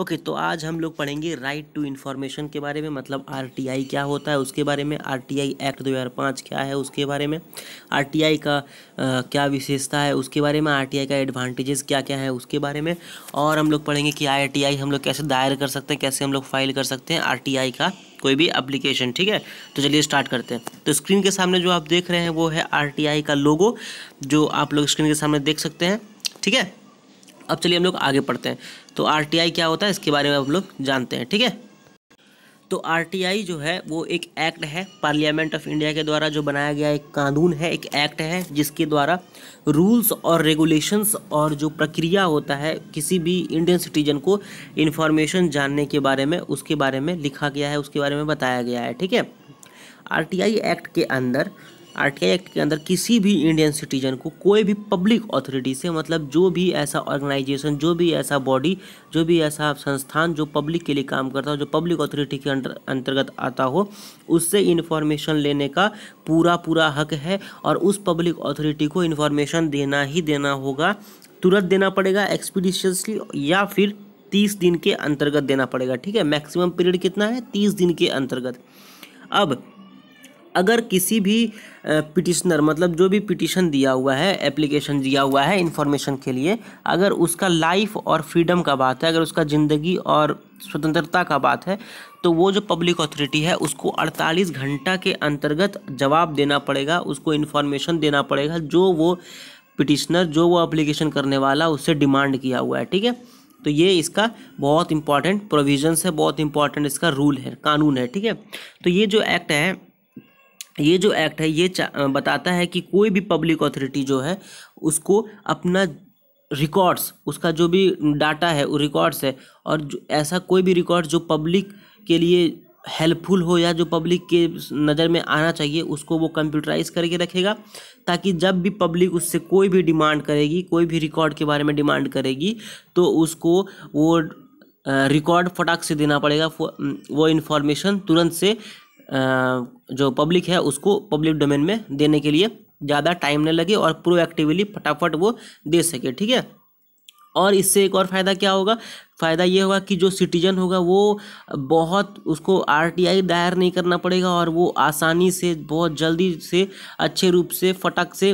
okay तो आज हम लोग पढ़ेंगे राइट टू इन्फॉर्मेशन के बारे में मतलब आरटीआई क्या होता है उसके बारे में आरटीआई एक्ट 2005 क्या है उसके बारे में आरटीआई का आ, क्या विशेषता है उसके बारे में आरटीआई का एडवांटेजेस क्या क्या है उसके बारे में और हम लोग पढ़ेंगे कि आरटीआई हम लोग कैसे दायर कर सकते हैं कैसे हम लोग फाइल कर सकते हैं आर का कोई भी एप्लीकेशन ठीक है तो चलिए स्टार्ट करते हैं तो स्क्रीन के सामने जो आप देख रहे हैं वो है आर का लोगो जो आप लोग स्क्रीन के सामने देख सकते हैं ठीक है अब चलिए हम लोग आगे पढ़ते हैं तो आर क्या होता है इसके बारे में हम लोग जानते हैं ठीक है तो आर जो है वो एक एक्ट है पार्लियामेंट ऑफ इंडिया के द्वारा जो बनाया गया एक कानून है एक एक्ट है जिसके द्वारा रूल्स और रेगुलेशंस और जो प्रक्रिया होता है किसी भी इंडियन सिटीजन को इन्फॉर्मेशन जानने के बारे में उसके बारे में लिखा गया है उसके बारे में बताया गया है ठीक है आर एक्ट के अंदर आरटीआई एक्ट के अंदर किसी भी इंडियन सिटीजन को कोई भी पब्लिक अथॉरिटी से मतलब जो भी ऐसा ऑर्गेनाइजेशन जो भी ऐसा बॉडी जो भी ऐसा संस्थान जो पब्लिक के लिए काम करता हो जो पब्लिक अथॉरिटी के अंतर्गत आता हो उससे इन्फॉर्मेशन लेने का पूरा पूरा हक है और उस पब्लिक अथॉरिटी को इन्फॉर्मेशन देना ही देना होगा तुरंत देना पड़ेगा एक्सपीडिशियसली या फिर तीस दिन के अंतर्गत देना पड़ेगा ठीक है मैक्सिमम पीरियड कितना है तीस दिन के अंतर्गत अब अगर किसी भी पिटिशनर मतलब जो भी पिटिशन दिया हुआ है एप्लीकेशन दिया हुआ है इन्फॉर्मेशन के लिए अगर उसका लाइफ और फ्रीडम का बात है अगर उसका ज़िंदगी और स्वतंत्रता का बात है तो वो जो पब्लिक अथॉरिटी है उसको 48 घंटा के अंतर्गत जवाब देना पड़ेगा उसको इन्फॉर्मेशन देना पड़ेगा जो वो पिटिशनर जो वो अप्लीकेशन करने वाला उससे डिमांड किया हुआ है ठीक है तो ये इसका बहुत इंपॉर्टेंट प्रोविजन है बहुत इंपॉर्टेंट इसका रूल है कानून है ठीक है तो ये जो एक्ट है ये जो एक्ट है ये बताता है कि कोई भी पब्लिक अथॉरिटी जो है उसको अपना रिकॉर्ड्स उसका जो भी डाटा है वो रिकॉर्ड्स है और जो ऐसा कोई भी रिकॉर्ड जो पब्लिक के लिए हेल्पफुल हो या जो पब्लिक के नज़र में आना चाहिए उसको वो कंप्यूटराइज करके रखेगा ताकि जब भी पब्लिक उससे कोई भी डिमांड करेगी कोई भी रिकॉर्ड के बारे में डिमांड करेगी तो उसको वो रिकॉर्ड फटाक से देना पड़ेगा वो इन्फॉर्मेशन तुरंत से जो पब्लिक है उसको पब्लिक डोमेन में देने के लिए ज़्यादा टाइम न लगे और प्रोएक्टिवली फटाफट वो दे सके ठीक है और इससे एक और फ़ायदा क्या होगा फ़ायदा ये होगा कि जो सिटीजन होगा वो बहुत उसको आरटीआई दायर नहीं करना पड़ेगा और वो आसानी से बहुत जल्दी से अच्छे रूप से फटक से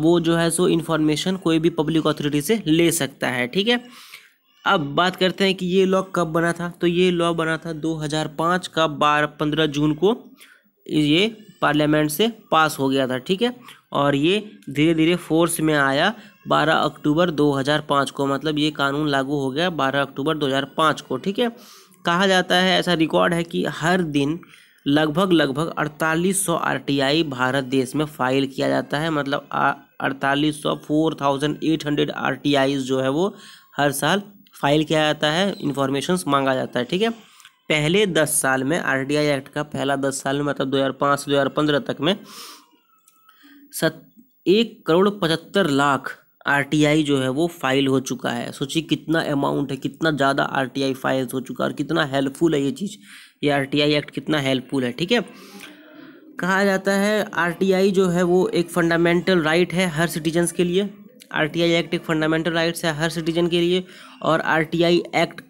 वो जो है सो इन्फॉर्मेशन कोई भी पब्लिक अथॉरिटी से ले सकता है ठीक है अब बात करते हैं कि ये लॉ कब बना था तो ये लॉ बना था 2005 का बारह पंद्रह जून को ये पार्लियामेंट से पास हो गया था ठीक है और ये धीरे धीरे फोर्स में आया 12 अक्टूबर 2005 को मतलब ये कानून लागू हो गया 12 अक्टूबर 2005 को ठीक है कहा जाता है ऐसा रिकॉर्ड है कि हर दिन लगभग लगभग 4800 आरटीआई भारत देश में फाइल किया जाता है मतलब 4800 4800 जो है वो हर साल फाइल किया जाता है इन्फॉर्मेशन मांगा जाता है ठीक है पहले दस साल में आरटीआई एक्ट का पहला दस साल में मतलब 2005 से 2015 तक में सत एक करोड़ पचहत्तर लाख आरटीआई जो है वो फाइल हो चुका है सोचिए कितना अमाउंट है कितना ज़्यादा आरटीआई फाइल्स हो चुका है और कितना हेल्पफुल है ये चीज़ ये आरटीआई एक्ट कितना हेल्पफुल है ठीक है कहा जाता है आरटीआई जो है वो एक फंडामेंटल राइट है हर सिटीजन्स के लिए आरटीआई एक्ट एक फंडामेंटल राइट्स है हर सिटीजन के लिए और आरटीआई एक्ट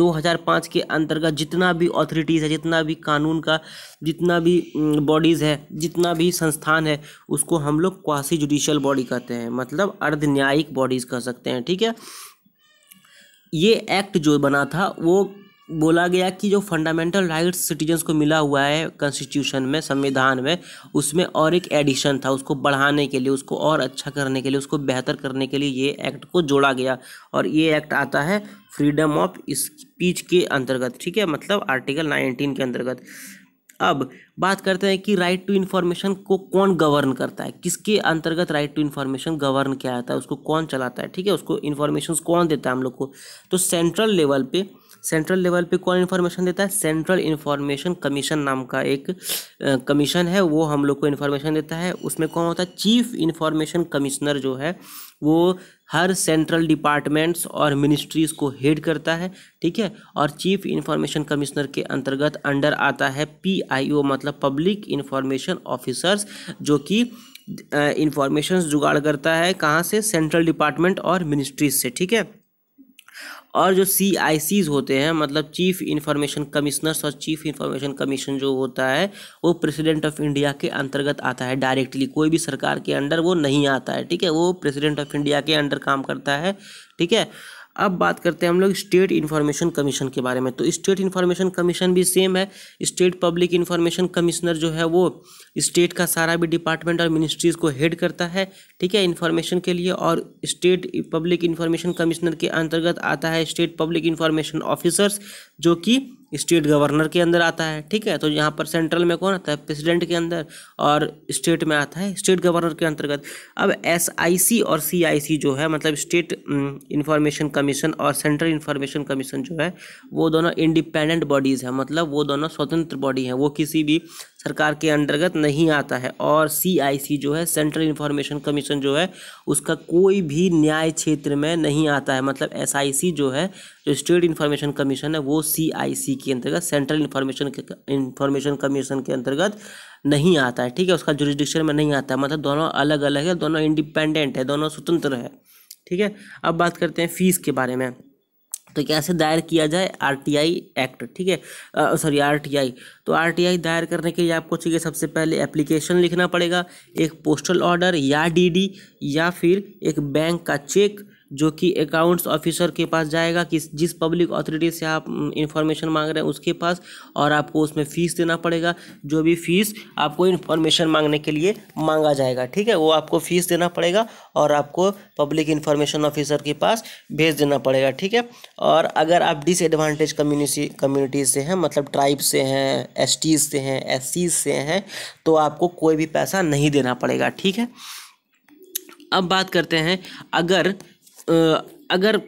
2005 के अंतर्गत जितना भी ऑथोरिटीज़ है जितना भी कानून का जितना भी बॉडीज़ है जितना भी संस्थान है उसको हम लोग क्वासी जुडिशल बॉडी कहते हैं मतलब अर्ध न्यायिक बॉडीज़ कह सकते हैं ठीक है ये एक्ट जो बना था वो बोला गया कि जो फंडामेंटल राइट्स सिटीजन्स को मिला हुआ है कॉन्स्टिट्यूशन में संविधान में उसमें और एक एडिशन था उसको बढ़ाने के लिए उसको और अच्छा करने के लिए उसको बेहतर करने के लिए ये एक्ट को जोड़ा गया और ये एक्ट आता है फ्रीडम ऑफ स्पीच के अंतर्गत ठीक है मतलब आर्टिकल नाइनटीन के अंतर्गत अब बात करते हैं कि राइट टू इन्फॉर्मेशन को कौन गवर्न करता है किसके अंतर्गत राइट टू इन्फॉर्मेशन गवर्न किया जाता है उसको कौन चलाता है ठीक है उसको इन्फॉर्मेशन कौन देता है हम लोग को तो सेंट्रल लेवल पे सेंट्रल लेवल पे कौन इन्फॉर्मेशन देता है सेंट्रल इन्फॉर्मेशन कमीशन नाम का एक कमीशन है वो हम लोग को इन्फॉर्मेशन देता है उसमें कौन होता है चीफ इन्फॉर्मेशन कमिश्नर जो है वो हर सेंट्रल डिपार्टमेंट्स और मिनिस्ट्रीज़ को हेड करता है ठीक है और चीफ इन्फॉर्मेशन कमिश्नर के अंतर्गत अंडर आता है पीआईओ मतलब पब्लिक इन्फॉर्मेशन ऑफिसर्स जो कि इन्फॉर्मेशन जुगाड़ करता है कहाँ से सेंट्रल डिपार्टमेंट और मिनिस्ट्रीज से ठीक है और जो सी आई सीज़ होते हैं मतलब चीफ इन्फॉर्मेशन कमिश्नर्स और चीफ इन्फॉर्मेशन कमीशन जो होता है वो प्रेसिडेंट ऑफ इंडिया के अंतर्गत आता है डायरेक्टली कोई भी सरकार के अंडर वो नहीं आता है ठीक है वो प्रेसिडेंट ऑफ इंडिया के अंडर काम करता है ठीक है अब बात करते हैं हम लोग स्टेट इन्फॉर्मेशन कमीशन के बारे में तो स्टेट इन्फॉर्मेशन कमीशन भी सेम है स्टेट पब्लिक इन्फॉर्मेशन कमिश्नर जो है वो स्टेट का सारा भी डिपार्टमेंट और मिनिस्ट्रीज को हेड करता है ठीक है इन्फॉर्मेशन के लिए और स्टेट पब्लिक इन्फॉर्मेशन कमिश्नर के अंतर्गत आता है स्टेट पब्लिक इन्फॉर्मेशन ऑफिसर्स जो कि स्टेट गवर्नर के अंदर आता है ठीक है तो यहाँ पर सेंट्रल में कौन आता है प्रेसिडेंट के अंदर और स्टेट में आता है स्टेट गवर्नर के अंतर्गत अब एसआईसी और सीआईसी जो है मतलब स्टेट इंफॉर्मेशन कमीशन और सेंट्रल इंफॉर्मेशन कमीशन जो है वो दोनों इंडिपेंडेंट बॉडीज़ हैं मतलब वो दोनों स्वतंत्र बॉडी हैं वो किसी भी सरकार के अंतर्गत नहीं आता है और सीआईसी जो है सेंट्रल इंफॉर्मेशन कमीशन जो है उसका कोई भी न्याय क्षेत्र में नहीं आता है मतलब एसआईसी जो है जो स्टेट इंफॉर्मेशन कमीशन है वो सीआईसी के अंतर्गत सेंट्रल इंफॉर्मेशन इंफॉर्मेशन कमीशन के अंतर्गत नहीं आता है ठीक है उसका जुरिस्डिक्शन में नहीं आता है मतलब दोनों अलग अलग है दोनों इंडिपेंडेंट है दोनों स्वतंत्र है ठीक है अब बात करते हैं फीस के बारे में तो कैसे दायर किया जाए आरटीआई एक्ट ठीक है सॉरी आरटीआई तो आरटीआई दायर करने के लिए आपको चाहिए सबसे पहले एप्लीकेशन लिखना पड़ेगा एक पोस्टल ऑर्डर या डीडी या फिर एक बैंक का चेक जो कि अकाउंट्स ऑफिसर के पास जाएगा किस जिस पब्लिक अथॉरिटी से आप इन्फॉर्मेशन मांग रहे हैं उसके पास और आपको उसमें फ़ीस देना पड़ेगा जो भी फ़ीस आपको इन्फॉर्मेशन मांगने के लिए मांगा जाएगा ठीक है वो आपको फ़ीस देना पड़ेगा और आपको पब्लिक इन्फॉर्मेशन ऑफिसर के पास भेज देना पड़ेगा ठीक है और अगर आप डिसएडवांटेज कम्युनिटी कम्युनिटी से हैं मतलब ट्राइब से हैं एस से हैं एस से हैं तो आपको कोई भी पैसा नहीं देना पड़ेगा ठीक है अब बात करते हैं अगर अगर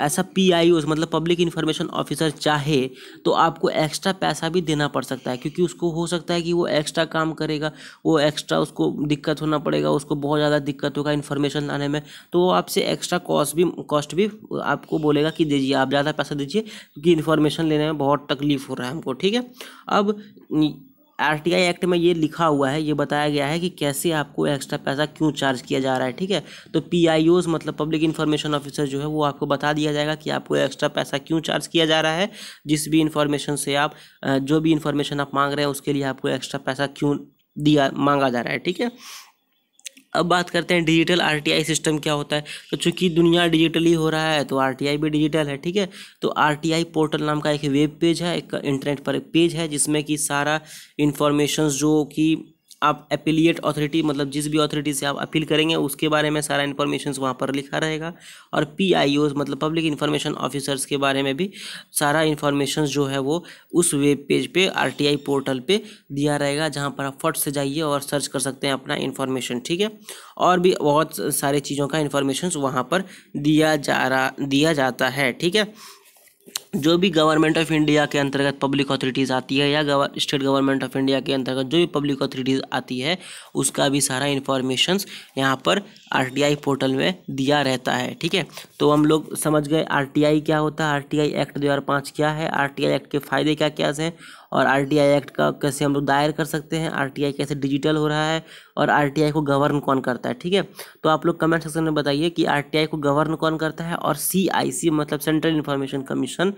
ऐसा पी आई मतलब पब्लिक इन्फॉर्मेशन ऑफिसर चाहे तो आपको एक्स्ट्रा पैसा भी देना पड़ सकता है क्योंकि उसको हो सकता है कि वो एक्स्ट्रा काम करेगा वो एक्स्ट्रा उसको दिक्कत होना पड़ेगा उसको बहुत ज़्यादा दिक्कत होगा इन्फॉर्मेशन लाने में तो वो आपसे एक्स्ट्रा कॉस्ट भी कॉस्ट भी आपको बोलेगा कि दीजिए आप ज़्यादा पैसा दीजिए क्योंकि इन्फॉर्मेशन लेने में बहुत तकलीफ हो रहा है हमको ठीक है अब आरटीआई एक्ट में ये लिखा हुआ है ये बताया गया है कि कैसे आपको एक्स्ट्रा पैसा क्यों चार्ज किया जा रहा है ठीक है तो पीआईओज मतलब पब्लिक इन्फॉर्मेशन ऑफिसर जो है वो आपको बता दिया जाएगा कि आपको एक्स्ट्रा पैसा क्यों चार्ज किया जा रहा है जिस भी इन्फॉर्मेशन से आप जो भी इन्फॉर्मेशन आप मांग रहे हैं उसके लिए आपको एक्स्ट्रा पैसा क्यों दिया मांगा जा रहा है ठीक है अब बात करते हैं डिजिटल आरटीआई सिस्टम क्या होता है तो चूंकि दुनिया डिजिटली हो रहा है तो आरटीआई भी डिजिटल है ठीक है तो आरटीआई पोर्टल नाम का एक वेब पेज है एक इंटरनेट पर एक पेज है जिसमें कि सारा इन्फॉर्मेशन जो कि आप अपीलिएट अथॉरिटी मतलब जिस भी अथॉरिटी से आप अपील करेंगे उसके बारे में सारा इन्फॉर्मेशन वहाँ पर लिखा रहेगा और पी मतलब पब्लिक इन्फॉर्मेशन ऑफिसर्स के बारे में भी सारा इन्फॉर्मेशन जो है वो उस वेब पेज पे आर पोर्टल पे दिया रहेगा जहाँ पर आप फट से जाइए और सर्च कर सकते हैं अपना इन्फॉर्मेशन ठीक है और भी बहुत सारे चीज़ों का इन्फॉर्मेशन वहाँ पर दिया जा रहा दिया जाता है ठीक है जो भी गवर्नमेंट ऑफ इंडिया के अंतर्गत पब्लिक अथॉरिटीज़ आती है या गवर, स्टेट गवर्नमेंट ऑफ इंडिया के अंतर्गत जो भी पब्लिक अथॉरिटीज़ आती है उसका भी सारा इन्फॉर्मेशन यहाँ पर आरटीआई पोर्टल में दिया रहता है ठीक है तो हम लोग समझ गए आरटीआई क्या होता है आरटीआई एक्ट पाँच क्या है आरटीआई एक्ट के फ़ायदे क्या क्या हैं और आरटीआई एक्ट का कैसे हम लोग दायर कर सकते हैं आरटीआई कैसे डिजिटल हो रहा है और आरटीआई को गवर्न कौन करता है ठीक है तो आप लोग कमेंट सेक्शन में बताइए कि आर को गवर्न कौन करता है और सी मतलब सेंट्रल इन्फॉर्मेशन कमीशन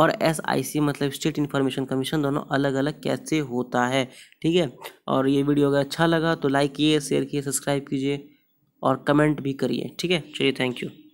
और एस आई सी मतलब स्टेट इन्फॉर्मेशन कमीशन दोनों अलग अलग कैसे होता है ठीक है और ये वीडियो अगर अच्छा लगा तो लाइक किए शेयर किए सब्सक्राइब कीजिए और कमेंट भी करिए ठीक है चलिए थैंक यू